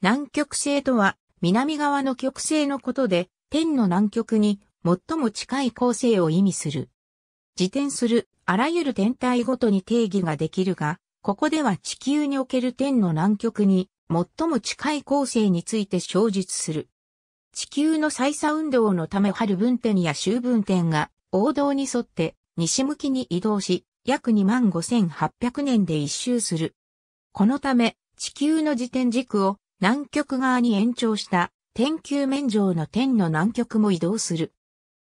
南極星とは、南側の極星のことで、天の南極に最も近い恒星を意味する。自転するあらゆる天体ごとに定義ができるが、ここでは地球における天の南極に最も近い恒星について小述する。地球の再差運動のため春分点や秋分点が王道に沿って西向きに移動し、約25,800年で一周する。このため、地球の自転軸を南極側に延長した天球面上の天の南極も移動する。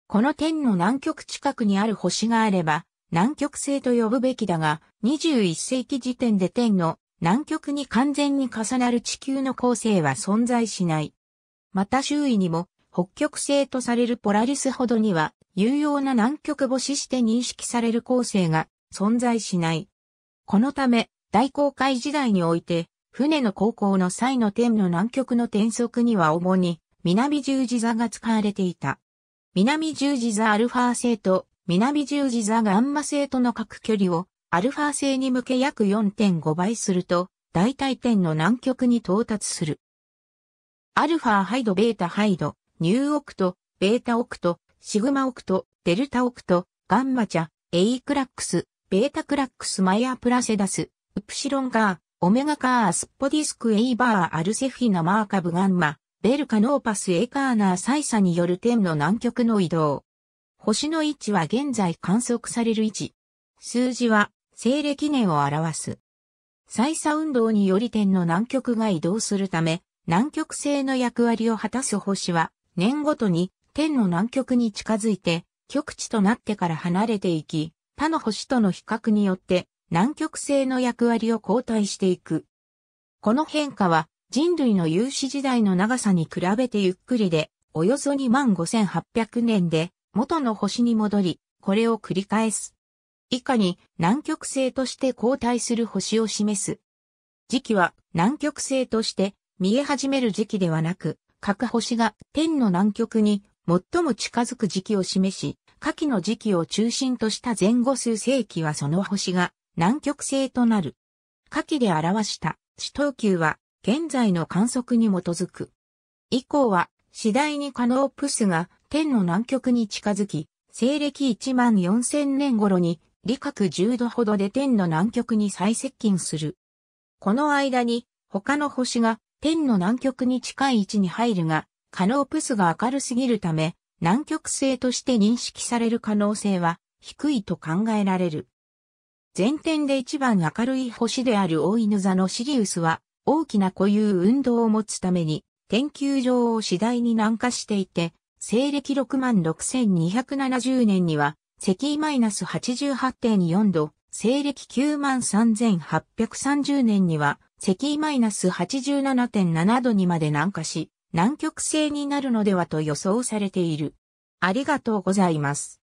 この天の南極近くにある星があれば、南極星と呼ぶべきだが、21世紀時点で天の南極に完全に重なる地球の構成は存在しない。また周囲にも北極星とされるポラリスほどには有用な南極星して認識される構成が存在しない。このため大航海時代において船の航行の際の点の南極の転速には主に南十字座が使われていた。南十字座アルファ星と南十字座ガンマ星との各距離をアルファ星に向け約4.5倍すると大体点の南極に到達する。アルファハイド、ベータハイド、ニューオクト、ベータオクト、シグマオクト、デルタオクト、ガンマチャ、エイクラックス、ベータクラックスマイアプラセダス、ウプシロンガー、オメガカースポディスクエイバーアルセフィナマーカブガンマ、ベルカノーパスエカーナーイ査による天の南極の移動。星の位置は現在観測される位置。数字は西暦年を表す。イ査運動により天の南極が移動するため、南極星の役割を果たす星は、年ごとに天の南極に近づいて、極地となってから離れていき、他の星との比較によって南極星の役割を交代していく。この変化は人類の有史時代の長さに比べてゆっくりで、およそ25,800年で元の星に戻り、これを繰り返す。以下に南極星として交代する星を示す。時期は南極星として見え始める時期ではなく、各星が天の南極に最も近づく時期を示し、下記の時期を中心とした前後数世紀はその星が南極星となる。下記で表した死等級は現在の観測に基づく。以降は次第にカノープスが天の南極に近づき、西暦1万4000年頃に理覚10度ほどで天の南極に最接近する。この間に他の星が天の南極に近い位置に入るが、カノープスが明るすぎるため、南極星として認識される可能性は低いと考えられる。前天で一番明るい星である大犬座のシリウスは、大きな固有運動を持つために、天球上を次第に南下していて、西暦66,270年には、赤マイナス88.4度、西暦93,830年には、赤マイナス87.7度にまで南下し、南極星になるのではと予想されている。ありがとうございます。